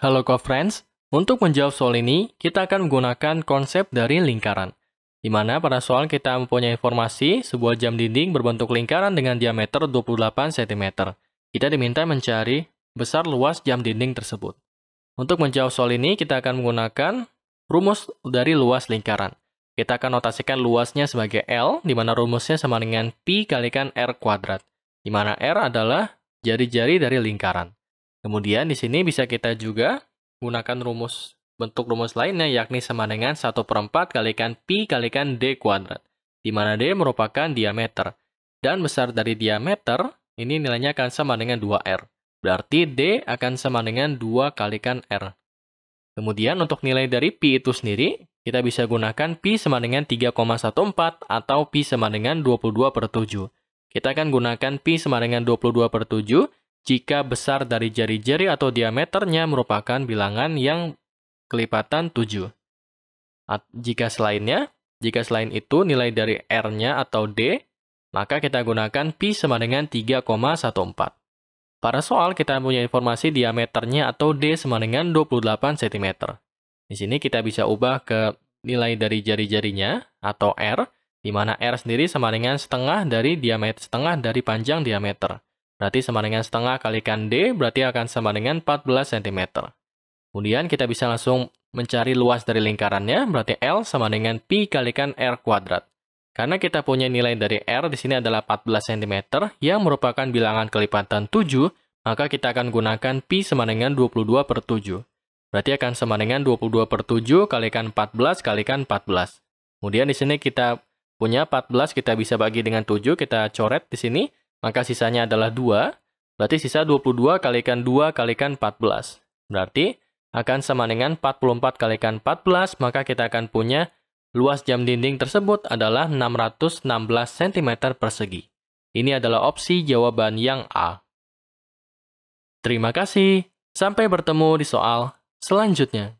Halo co-friends, untuk menjawab soal ini, kita akan menggunakan konsep dari lingkaran, di mana pada soal kita mempunyai informasi sebuah jam dinding berbentuk lingkaran dengan diameter 28 cm. Kita diminta mencari besar luas jam dinding tersebut. Untuk menjawab soal ini, kita akan menggunakan rumus dari luas lingkaran. Kita akan notasikan luasnya sebagai L, di mana rumusnya sama dengan Pi kalikan R kuadrat, di mana R adalah jari-jari dari lingkaran. Kemudian di sini bisa kita juga gunakan rumus bentuk rumus lainnya yakni sama dengan 1 per 4 kalikan pi kalikan d kuadrat, di mana d merupakan diameter. Dan besar dari diameter, ini nilainya akan sama dengan 2r. Berarti d akan sama dengan 2 kalikan r. Kemudian untuk nilai dari pi itu sendiri, kita bisa gunakan pi sama dengan 3,14 atau pi sama dengan 22 per 7. Kita akan gunakan pi sama dengan 22 per 7 jika besar dari jari-jari atau diameternya merupakan bilangan yang kelipatan 7. At jika selainnya, jika selain itu nilai dari R-nya atau D, maka kita gunakan Pi sama dengan 3,14. Pada soal kita punya informasi diameternya atau D sama dengan 28 cm. Di sini kita bisa ubah ke nilai dari jari-jarinya atau R, di mana R sendiri sama dengan setengah dari diameter setengah dari panjang diameter. Berarti sama dengan setengah kalikan D, berarti akan sama dengan 14 cm. Kemudian kita bisa langsung mencari luas dari lingkarannya, berarti L sama dengan Pi kalikan R kuadrat. Karena kita punya nilai dari R di sini adalah 14 cm, yang merupakan bilangan kelipatan 7, maka kita akan gunakan Pi sama dengan 22 per 7. Berarti akan sama dengan 22 per 7 kalikan 14 kalikan 14. Kemudian di sini kita punya 14, kita bisa bagi dengan 7, kita coret di sini maka sisanya adalah 2, berarti sisa 22 kalikan 2 kalikan 14. Berarti akan sama dengan 44 kalikan 14, maka kita akan punya luas jam dinding tersebut adalah 616 cm persegi. Ini adalah opsi jawaban yang A. Terima kasih, sampai bertemu di soal selanjutnya.